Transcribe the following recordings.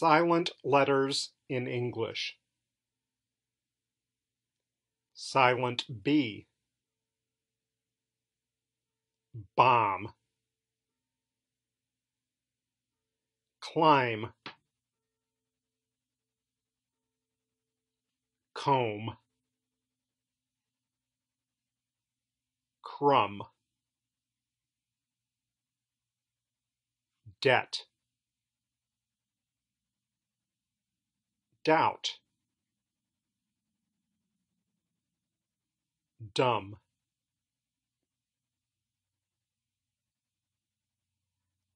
Silent letters in English. Silent B. Bomb. Climb. Comb. Crumb. Debt. doubt dumb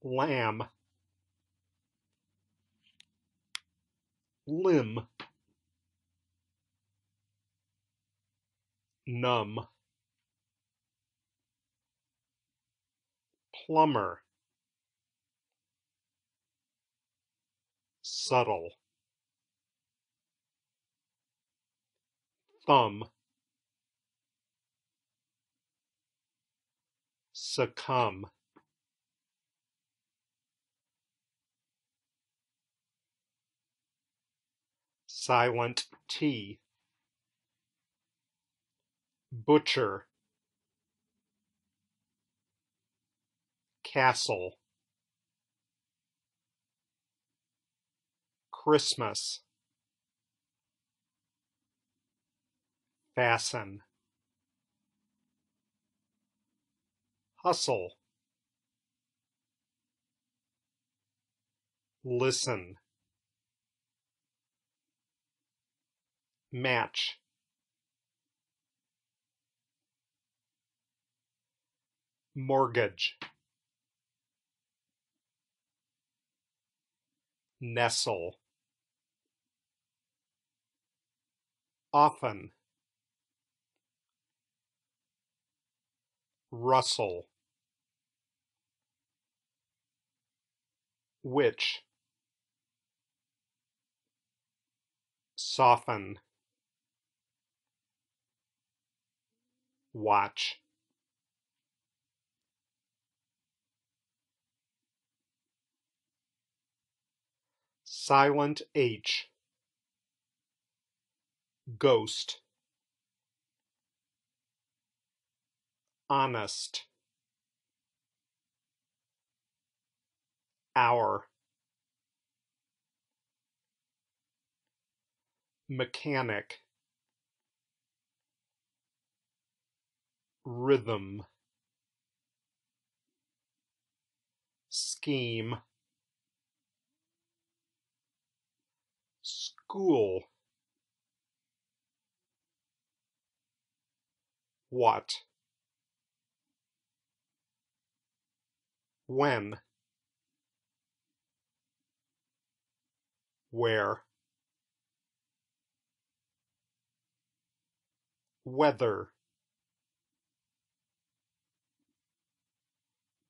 lamb limb numb plumber subtle thumb succumb silent t butcher castle Christmas fasten hustle listen match mortgage nestle often Russell. Which? Soften. Watch. Silent H. Ghost. honest hour mechanic rhythm scheme school what when where whether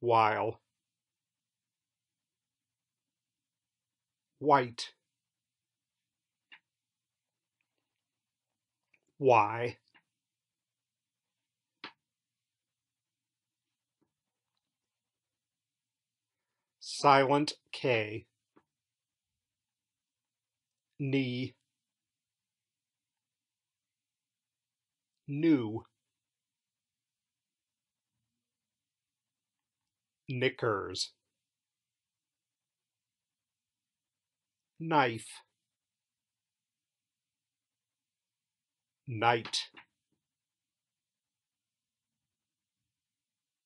while white why Silent K. Knee. New. Knickers. Knife. Night.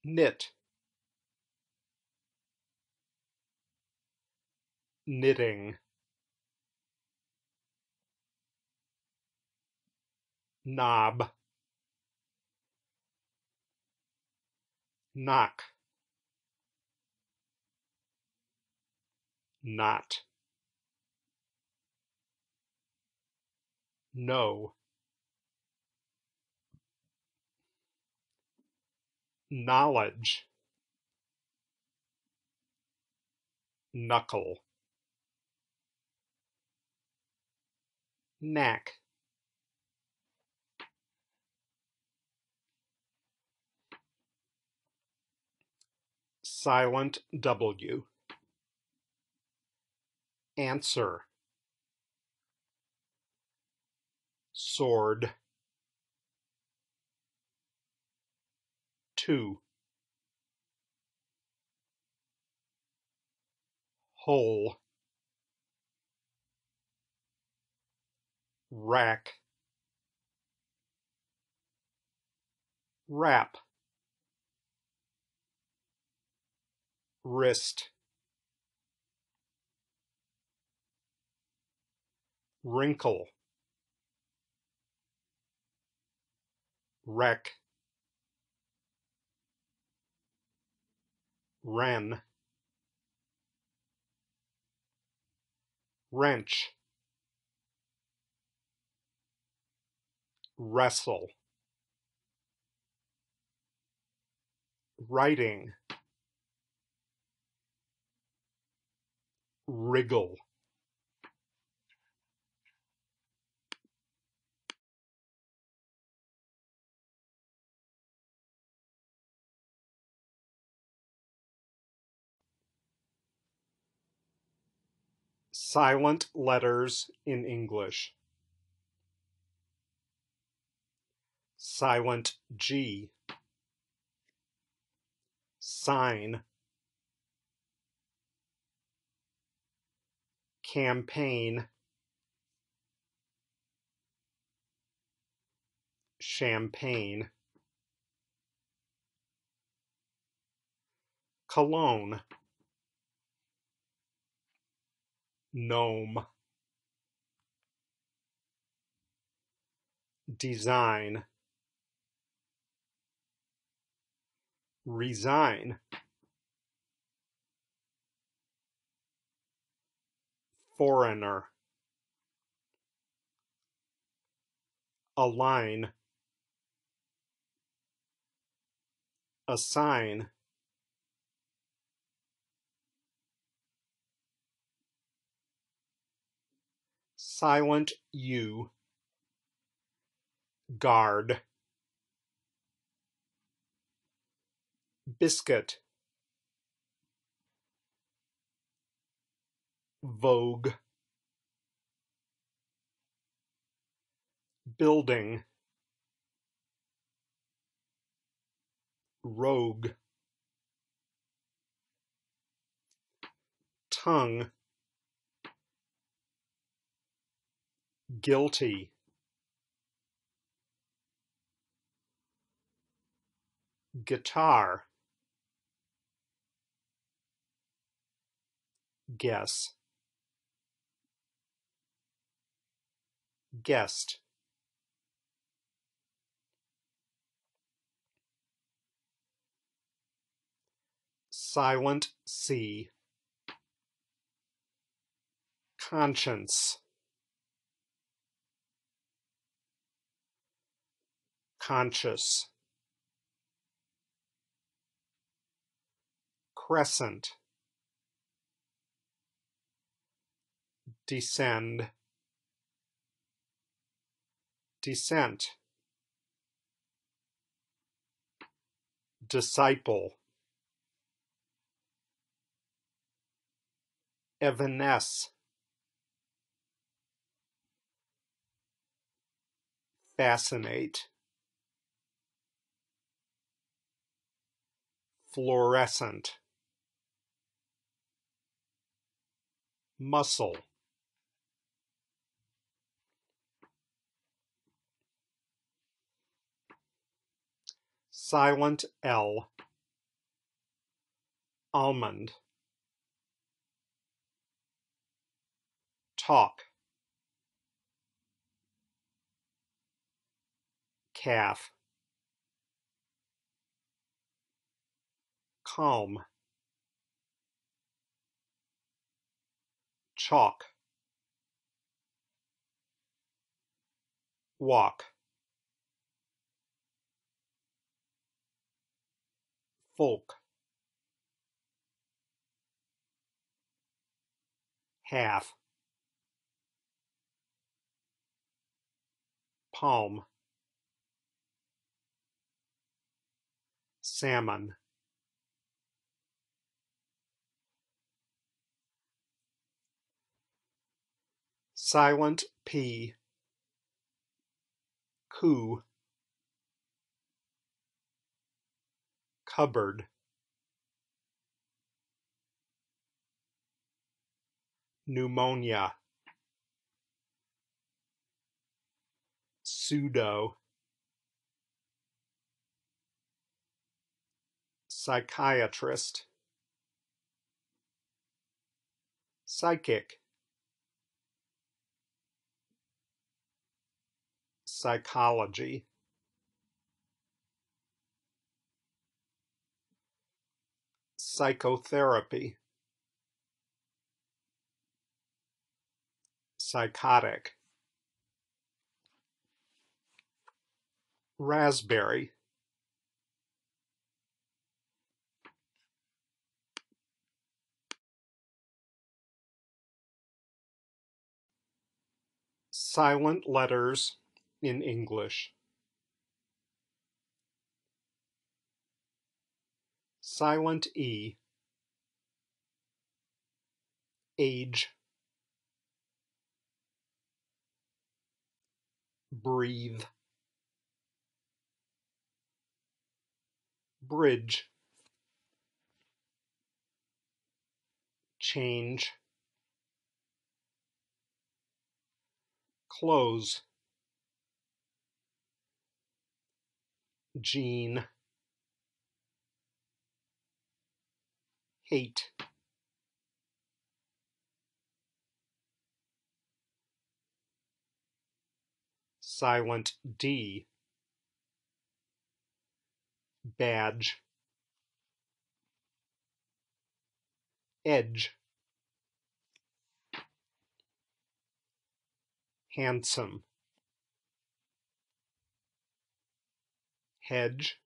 Knit. knitting knob knock Knot. no knowledge knuckle mac silent W. Answer. Sword. Two. Hole. rack wrap wrist wrinkle wreck Wren. wrench wrestle writing wriggle silent letters in English. silent G, sign, campaign, champagne, cologne, gnome, design, resign. Foreigner. Align. Assign. Silent You. Guard. Biscuit Vogue Building Rogue Tongue Guilty Guitar guess guest silent c conscience conscious crescent descend, descent, disciple, evanesce, fascinate, fluorescent, muscle. Silent L. Almond. Talk. Calf. Calm. Chalk. Walk. folk half palm salmon silent p coup Hubbard. Pneumonia. Pseudo. Psychiatrist. Psychic. Psychology. Psychotherapy. Psychotic. Raspberry. Silent letters in English. silent E, age, breathe, bridge, change, close, gene, eight silent D badge edge handsome hedge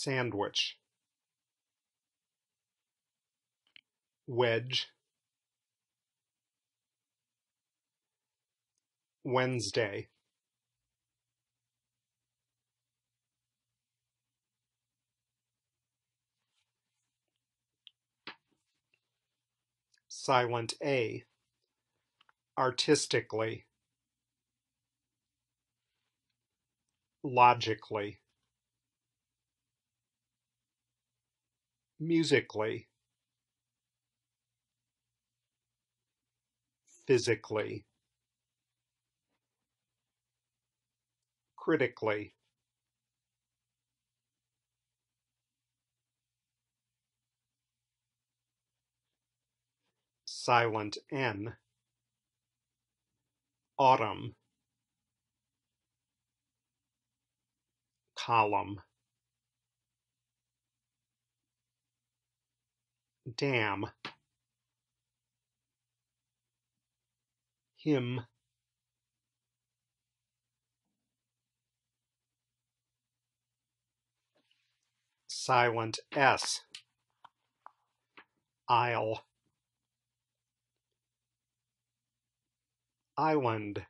sandwich wedge Wednesday silent A artistically logically musically, physically, critically. silent N, autumn, column. damn him silent S. Isle. Island.